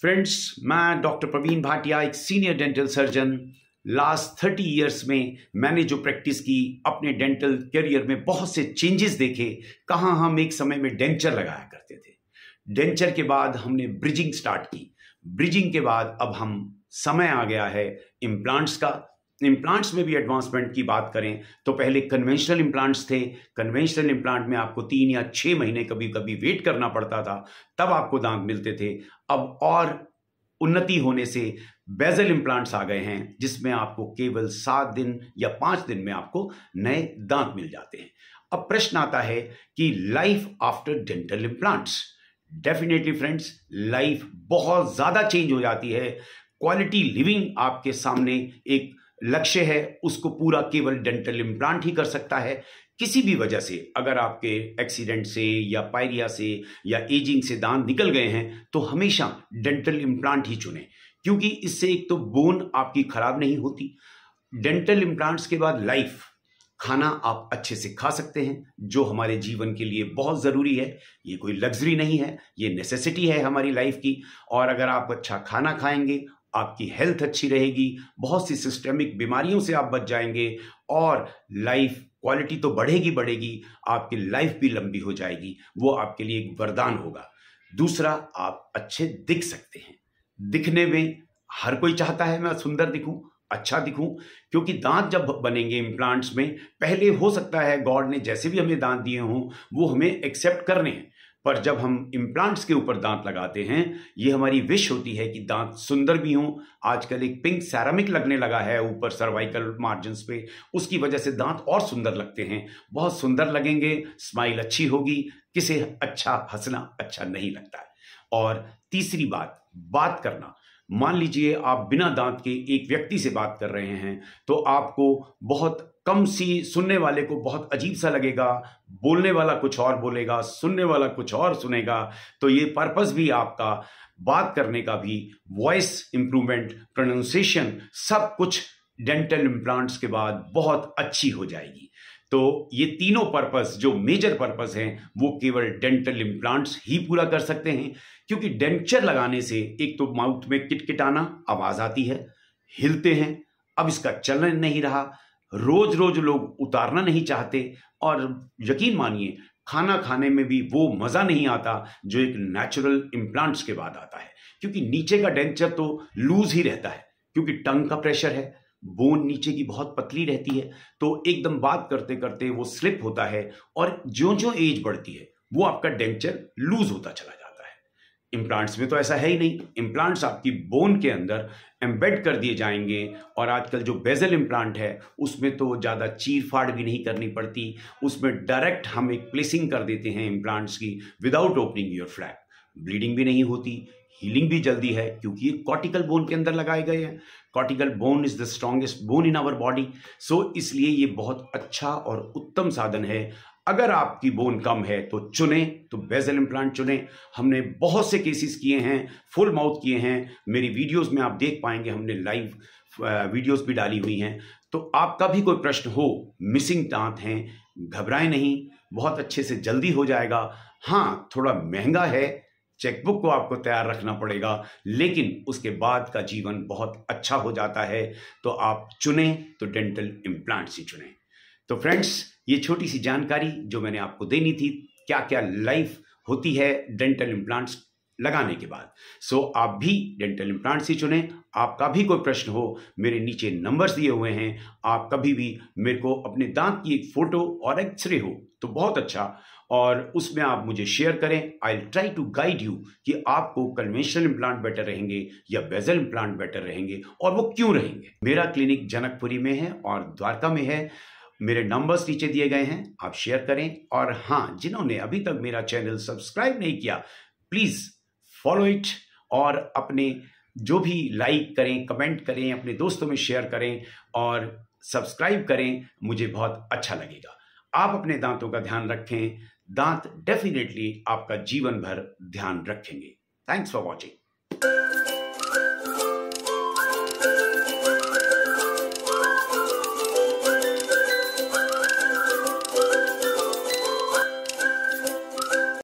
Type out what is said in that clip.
friends मैं doctor Praveen Bhatia एक senior dental surgeon last thirty years में मैंने जो प्रैक्टिस की अपने डेंटल करियर में बहुत से चेंजेस देखे कहाँ हम एक समय में डेंचर लगाया करते थे डेंचर के बाद हमने ब्रिजिंग स्टार्ट की ब्रिजिंग के बाद अब हम समय आ गया है इम्प्लांट्स का इम्प्लांट्स में भी एडवांसमेंट की बात करें तो पहले कन्वेंशनल इम्प्लांट्स थे कन्वेंशनल इम्प्लांट में आपको तीन या छः महीने कभी कभी वेट करना पड़ता था तब आपको दांत मिलते थे अब और उन्नति होने से बेजल इम्प्लांट्स आ गए हैं जिसमें आपको केवल सात दिन या पाँच दिन में आपको नए दांत मिल जाते हैं अब प्रश्न आता है कि life after dental implants definitely friends life बहुत ज़्यादा चेंज हो जाती है क्वालिटी लिविंग आपके सामने एक लक्ष्य है उसको पूरा केवल डेंटल इम्प्लांट ही कर सकता है किसी भी वजह से अगर आपके एक्सीडेंट से या पायरिया से या एजिंग से दांत निकल गए हैं तो हमेशा डेंटल इम्प्लांट ही चुने क्योंकि इससे एक तो बोन आपकी खराब नहीं होती डेंटल इम्प्लांट्स के बाद लाइफ खाना आप अच्छे से खा सकते हैं जो हमारे जीवन के लिए बहुत ज़रूरी है ये कोई लग्जरी नहीं है ये नेसेसिटी है हमारी लाइफ की और अगर आप अच्छा खाना खाएंगे आपकी हेल्थ अच्छी रहेगी बहुत सी सिस्टेमिक बीमारियों से आप बच जाएंगे और लाइफ क्वालिटी तो बढ़ेगी बढ़ेगी आपकी लाइफ भी लंबी हो जाएगी वो आपके लिए एक वरदान होगा दूसरा आप अच्छे दिख सकते हैं दिखने में हर कोई चाहता है मैं सुंदर दिखूं अच्छा दिखूं क्योंकि दांत जब बनेंगे इम्प्लांट्स में पहले हो सकता है गॉड ने जैसे भी हमें दांत दिए हों वो हमें एक्सेप्ट करने हैं पर जब हम इम्प्लांट्स के ऊपर दांत लगाते हैं ये हमारी विश होती है कि दांत सुंदर भी हों आजकल एक पिंक सैरामिक लगने लगा है ऊपर सर्वाइकल मार्जिन पे उसकी वजह से दांत और सुंदर लगते हैं बहुत सुंदर लगेंगे स्माइल अच्छी होगी किसे अच्छा हंसना अच्छा नहीं लगता है और तीसरी बात बात करना मान लीजिए आप बिना दांत के एक व्यक्ति से बात कर रहे हैं तो आपको बहुत कम सी सुनने वाले को बहुत अजीब सा लगेगा बोलने वाला कुछ और बोलेगा सुनने वाला कुछ और सुनेगा तो ये पर्पस भी आपका बात करने का भी वॉइस इंप्रूवमेंट प्रोनाउंसिएशन सब कुछ डेंटल इम्प्लांट्स के बाद बहुत अच्छी हो जाएगी तो ये तीनों पर्पस जो मेजर पर्पस हैं वो केवल डेंटल इम्प्लांट्स ही पूरा कर सकते हैं क्योंकि डेंचर लगाने से एक तो माउथ में किटकिटाना आवाज़ आती है हिलते हैं अब इसका चलन नहीं रहा रोज रोज लोग उतारना नहीं चाहते और यकीन मानिए खाना खाने में भी वो मज़ा नहीं आता जो एक नेचुरल इम्प्लांट्स के बाद आता है क्योंकि नीचे का डेंचर तो लूज ही रहता है क्योंकि टंग का प्रेशर है बोन नीचे की बहुत पतली रहती है तो एकदम बात करते करते वो स्लिप होता है और जो जो एज बढ़ती है वो आपका डेंचर लूज होता चला जाता है इम्प्लांट्स में तो ऐसा है ही नहीं इम्प्लांट्स आपकी बोन के अंदर एम्बेड कर दिए जाएंगे और आजकल जो बेजल इम्प्लांट है उसमें तो ज़्यादा चीर फाड़ भी नहीं करनी पड़ती उसमें डायरेक्ट हम एक प्लेसिंग कर देते हैं इम्प्लांट्स की without opening your flap bleeding भी नहीं होती हीलिंग भी जल्दी है क्योंकि ये कॉर्टिकल बोन के अंदर लगाए गए हैं cortical bone is the strongest bone in our body so इसलिए ये बहुत अच्छा और उत्तम साधन है अगर आपकी बोन कम है तो चुने तो बेजल इम्प्लांट चुने हमने बहुत से केसेस किए हैं फुल माउथ किए हैं मेरी वीडियोस में आप देख पाएंगे हमने लाइव वीडियोस भी डाली हुई हैं तो आपका भी कोई प्रश्न हो मिसिंग दांत हैं घबराएं नहीं बहुत अच्छे से जल्दी हो जाएगा हाँ थोड़ा महंगा है चेकबुक को आपको तैयार रखना पड़ेगा लेकिन उसके बाद का जीवन बहुत अच्छा हो जाता है तो आप चुने तो डेंटल इम्प्लांट्स ही चुनें तो फ्रेंड्स तो ये छोटी सी जानकारी जो मैंने आपको देनी थी क्या क्या लाइफ होती है डेंटल इम्प्लांट्स लगाने के बाद सो so, आप भी डेंटल इम्प्लांट्स ही चुने आपका भी कोई प्रश्न हो मेरे नीचे नंबर्स दिए हुए हैं आप कभी भी मेरे को अपने दांत की एक फ़ोटो और एक्सरे हो तो बहुत अच्छा और उसमें आप मुझे शेयर करें I try to guide you कि आपको कन्वेंशनल इम्प्लांट बेटर रहेंगे या बेजल इम्प्लांट बेटर रहेंगे और वो क्यों रहेंगे मेरा क्लिनिक जनकपुरी में है और द्वारका में है मेरे नंबर्स नीचे दिए गए हैं आप शेयर करें और हाँ जिन्होंने अभी तक मेरा चैनल सब्सक्राइब नहीं किया प्लीज़ फॉलो इट और अपने जो भी लाइक करें कमेंट करें अपने दोस्तों में शेयर करें और सब्सक्राइब करें मुझे बहुत अच्छा लगेगा आप अपने दांतों का ध्यान रखें दांत डेफिनेटली आपका जीवन भर ध्यान रखेंगे थैंक्स फॉर वॉचिंग